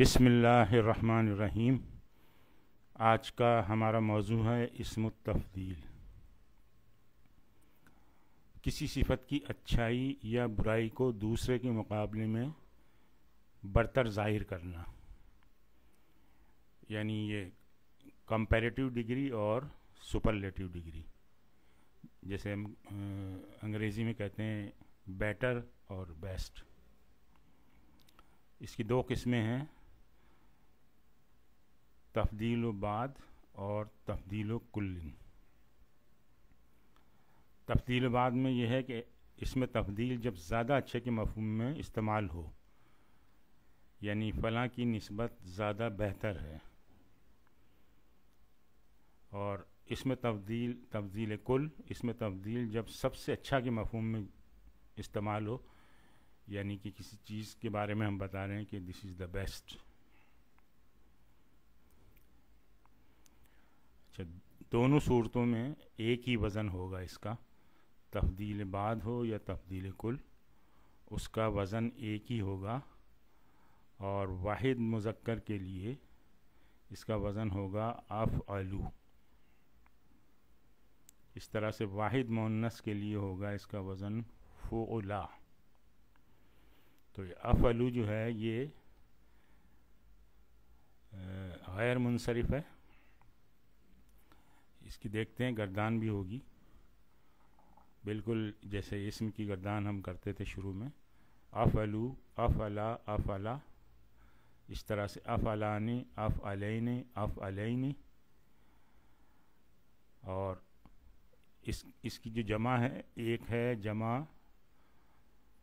बिसमीम आज का हमारा मौजू है इसम तफदील किसी सिफत की अच्छाई या बुराई को दूसरे के मुकाबले में बरतर ज़ाहिर करना यानी ये कंपेरेटिव डिग्री और सुपरलेटिव डिग्री जैसे हम अंग्रेज़ी में कहते हैं बेटर और बेस्ट इसकी दो किस्में हैं तफदील बाद और तफदील कुल्लिन तफदील बाद में यह है कि इसमें तफदील जब ज़्यादा अच्छे के मफहम में इस्तेमाल हो यानी फ़लाँ की नस्बत ज़्यादा बेहतर है और इसमें तब्दील तब्दील कुल इसमें तब्दील जब सबसे अच्छा के मफहम में इस्तेमाल हो यानी कि किसी चीज़ के बारे में हम बता रहे हैं कि दिस इज़ द बेस्ट अच्छा दोनों सूरतों में एक ही वज़न होगा इसका तब्दील बाद हो या तब्दील कुल उसका वज़न एक ही होगा और वाहिद मुजक्कर के लिए इसका वज़न होगा अफ़ आलू इस तरह से वाहिद मोनस के लिए होगा इसका वज़न फ़ोला तो ये अफ आलू जो है ये गैर मुनसरफ है इसकी देखते हैं गर्दान भी होगी बिल्कुल जैसे इसम की गर्दान हम करते थे शुरू में अफ अफ अलू अला अफ अला इस तरह से अफ अलाने अफ अलैने अफ अलैने और इस इसकी जो जमा है एक है जमा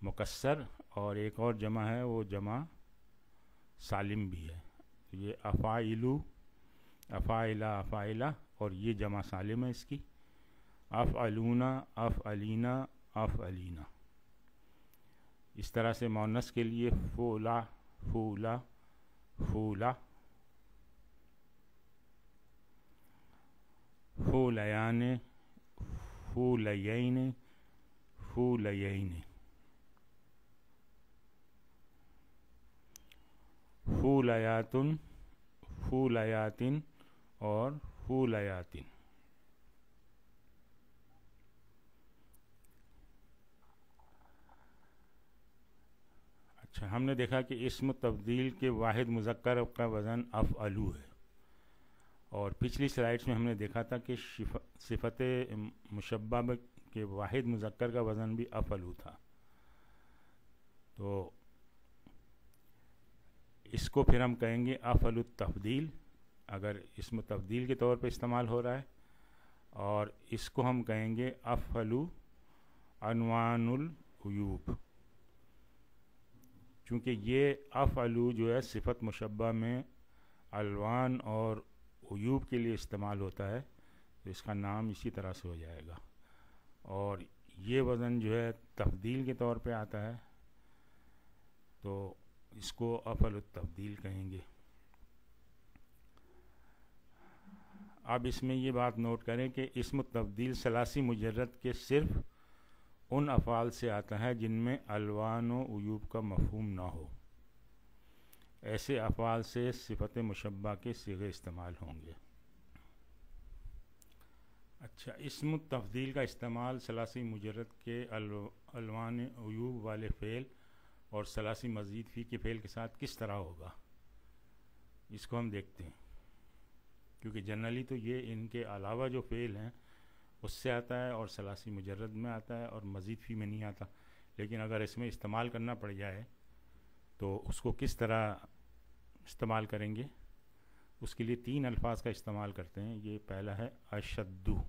मुकसर और एक और जमा है वो जमा सालिम भी है तो ये अफ़ाइलू अफ़ाइला अफ़ाइला और ये जमा सालिम है इसकी अफ़ अलूना अफ़ अलीना अफ़ अलीना इस तरह से मोनस के लिए फूला फूला फूला फूलयान फूलयन फूलयन फूलयातुन फूलयातिन और हुलयातिन अच्छा हमने देखा कि इसम तब्दील के वाहिद मुजक्कर का वज़न अफ़ अलू है और पिछली स्लाइड्स में हमने देखा था कि सिफत मुशबा के वाहिद मुजक्कर का वज़न भी अफ़ अलू था तो इसको फिर हम कहेंगे अफ़ल तब्दील अगर इसमें तब्दील के तौर पे इस्तेमाल हो रहा है और इसको हम कहेंगे अफलू अनवानुल अयूब चूँकि ये अफलू जो है सिफत मुशबा में अलवान और अयूब के लिए इस्तेमाल होता है तो इसका नाम इसी तरह से हो जाएगा और ये वज़न जो है तब्दील के तौर पे आता है तो इसको अफल तब्दील कहेंगे अब इसमें ये बात नोट करें कि इसम तब्दील सलासी मुजरत के सिर्फ उन अफ़ाल से आता है जिनमें अलवान वयूब का मफहम ना हो ऐसे अफ़ाल से सिफत मुशबा के सिगे इस्तेमाल होंगे अच्छा इसम तब्दील का इस्तेमाल सलासी मुजरत के अलवान वयूब वाले फ़ेल और सलासी मजीद फ़ी के फ़ेल के साथ किस तरह होगा इसको हम देखते हैं क्योंकि जनरली तो ये इनके अलावा जो फ़ेल हैं उससे आता है और सलासी मुजरद में आता है और मज़ीद फ़ी में नहीं आता लेकिन अगर इसमें इस्तेमाल करना पड़ जाए तो उसको किस तरह इस्तेमाल करेंगे उसके लिए तीन अल्फाज का इस्तेमाल करते हैं ये पहला है अशद्दू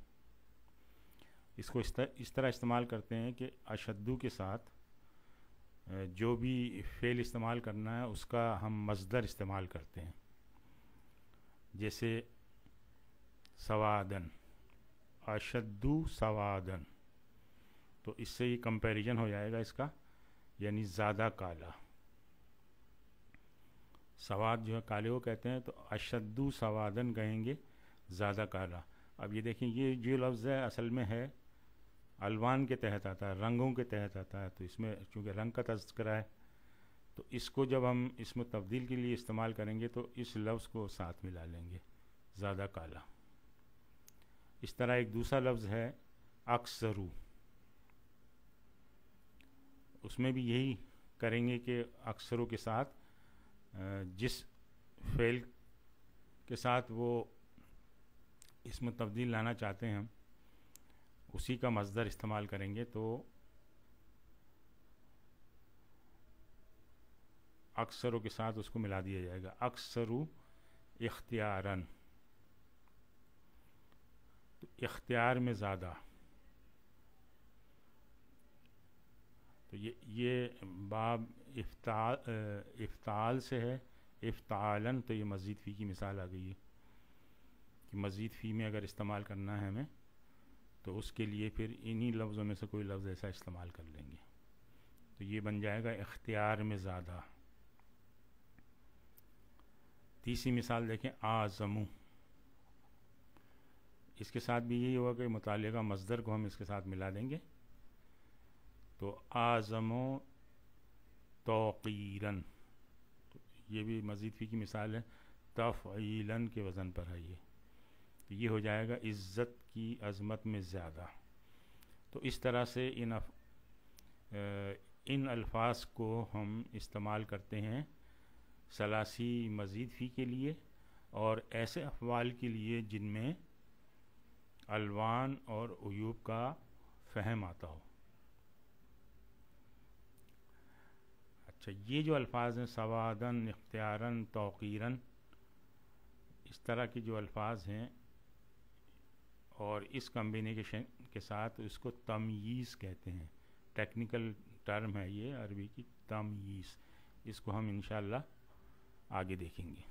इसको इस, तर, इस तरह इस्तेमाल करते हैं कि अशद्दू के साथ जो भी फेल इस्तेमाल करना है उसका हम मजदर इस्तेमाल करते हैं जैसे सवादन अशद्दु सवादन तो इससे ये कंपैरिजन हो जाएगा इसका यानी ज़्यादा काला सवाद जो है काले को कहते हैं तो अशद्दु सवादन कहेंगे ज़्यादा काला अब ये देखें ये जो लफ्ज़ है असल में है अलवान के तहत आता है रंगों के तहत आता है तो इसमें चूँकि रंग का तस्करा है तो इसको जब हम इसमें तब्दील के लिए इस्तेमाल करेंगे तो इस लफ्ज़ को साथ मिला लेंगे ज़्यादा काला इस तरह एक दूसरा लफ्ज़ है अक्सरु उसमें भी यही करेंगे कि अक्सरों के साथ जिस फेल के साथ वो इसमें तब्दील लाना चाहते हैं हम उसी का मजदर इस्तेमाल करेंगे तो अक्सरों के साथ उसको मिला दिया जाएगा अक्सरु इख्तियारन इख्तियार में ज़्यादा तो ये ये बाब इफ्ता इफ्ताल से है इफ्तालन तो ये मस्जिद फ़ी की मिसाल आ गई है कि मस्जिद फ़ी में अगर इस्तेमाल करना है हमें तो उसके लिए फिर इन्हीं लफ्ज़ों में से कोई लफ्ज़ ऐसा इस्तेमाल कर लेंगे तो ये बन जाएगा इख्तियार में ज़्यादा तीसरी मिसाल देखें आज़मू इसके साथ भी यही होगा कि मताले का मजदर को हम इसके साथ मिला देंगे तो आज़मो तोन तो ये भी मज़ीद फी की मिसाल है तफ़ीलन के वज़न पर है ये तो ये हो जाएगा इज़्ज़त की अज़मत में ज़्यादा तो इस तरह से इन अफ, इन अल्फाज को हम इस्तेमाल करते हैं सलासी मज़ीद फ़ी के लिए और ऐसे अफवाल के लिए जिनमें अलवान और अयूब का फहम आता हो अच्छा ये जो अल्फाज हैं सवादन इख्तियारन तोकीरन इस तरह के जो अल्फाज हैं और इस कम्बिनेशन के साथ इसको तमयीज़ कहते हैं टेक्निकल टर्म है ये अरबी की तमयीज़ इसको हम इन आगे देखेंगे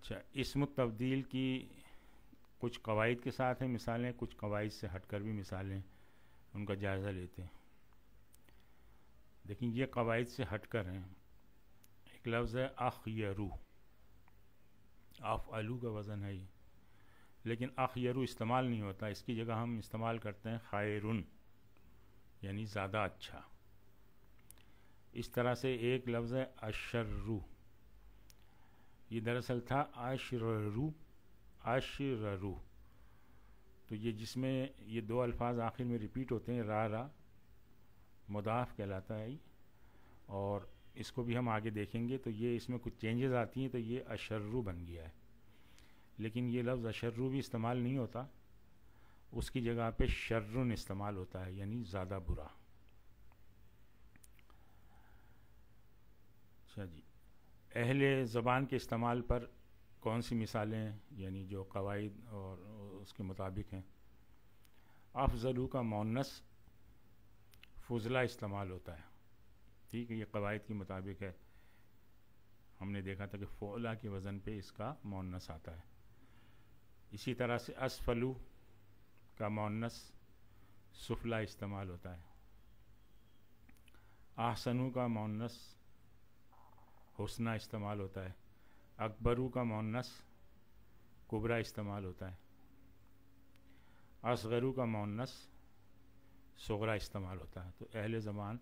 अच्छा इसम तब्दील की कुछ कवायद के साथ हैं मिसालें कुछ कवायद से हटकर भी मिसालें उनका जायज़ा लेते हैं लेकिन ये कवायद से हटकर हैं एक लफ्ज़ है अखयरू आफ आलू का वज़न है ये लेकिन अखयरू इस्तेमाल नहीं होता इसकी जगह हम इस्तेमाल करते हैं खायरुन यानी ज़्यादा अच्छा इस तरह से एक लफ्ज़ है अशर्रू ये दरअसल था आशरु आशरू तो ये जिसमें ये दो अल्फाज आखिर में रिपीट होते हैं रा रा मुदाफ़ कहलाता है और इसको भी हम आगे देखेंगे तो ये इसमें कुछ चेंजेस आती हैं तो ये अशर्रु बन गया है लेकिन ये लफ्ज़ अशर्रु भी इस्तेमाल नहीं होता उसकी जगह पे शर्रुन इस्तेमाल होता है यानी ज़्यादा बुरा अच्छा जी अहल ज़बान के इस्तेमाल पर कौन सी मिसालें यानी जो कवायद और उसके मुताबिक हैं अफजलू का मौनस फजला इस्तेमाल होता है ठीक है ये कवायद के मुताबिक है हमने देखा था कि फ़ोला के वज़न पे इसका मोनस आता है इसी तरह से असफलू का मोनस सफला इस्तेमाल होता है आहसनू का मौनस हुसना इस्तेमाल होता है अकबरू का मोनस कुबरा इस्तेमाल होता है असगरू का मोनस सगरा इस्तेमाल होता है तो अहल ज़बान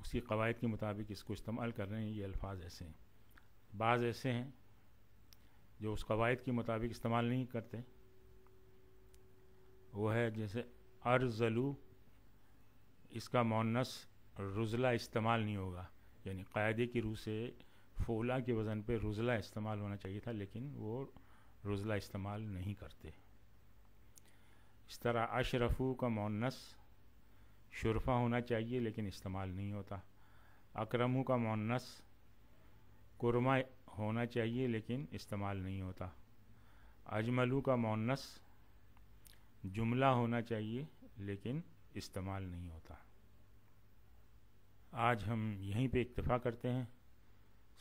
उसकी कवायद के मुताबिक इसको इस्तेमाल कर रहे हैं ये अल्फाज ऐसे हैं बाज़ ऐसे हैं जो उस कवायद के मुताबिक इस्तेमाल नहीं करते वो है जैसे अर्जलू इसका मोनस रुजला इस्तेमाल नहीं होगा यानी कायदे की रूह से फोला के वज़न पे रुजला इस्तेमाल होना चाहिए था लेकिन वो रुजला इस्तेमाल नहीं करते इस तरह अशरफू का मोनस शुरफा होना चाहिए लेकिन इस्तेमाल नहीं होता अकरमू का मौनस कुरमा होना चाहिए लेकिन इस्तेमाल नहीं होता अजमलू का मोनस जुमला होना चाहिए लेकिन इस्तेमाल नहीं होता आज हम यहीं पे इक्तफ़ा करते हैं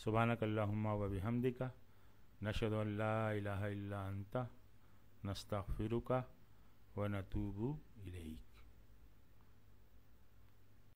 सुबहानकल्लाहुम्मा व बिहमदिका नशद अल्लाह अंता नस्ता व नतूबू इलेक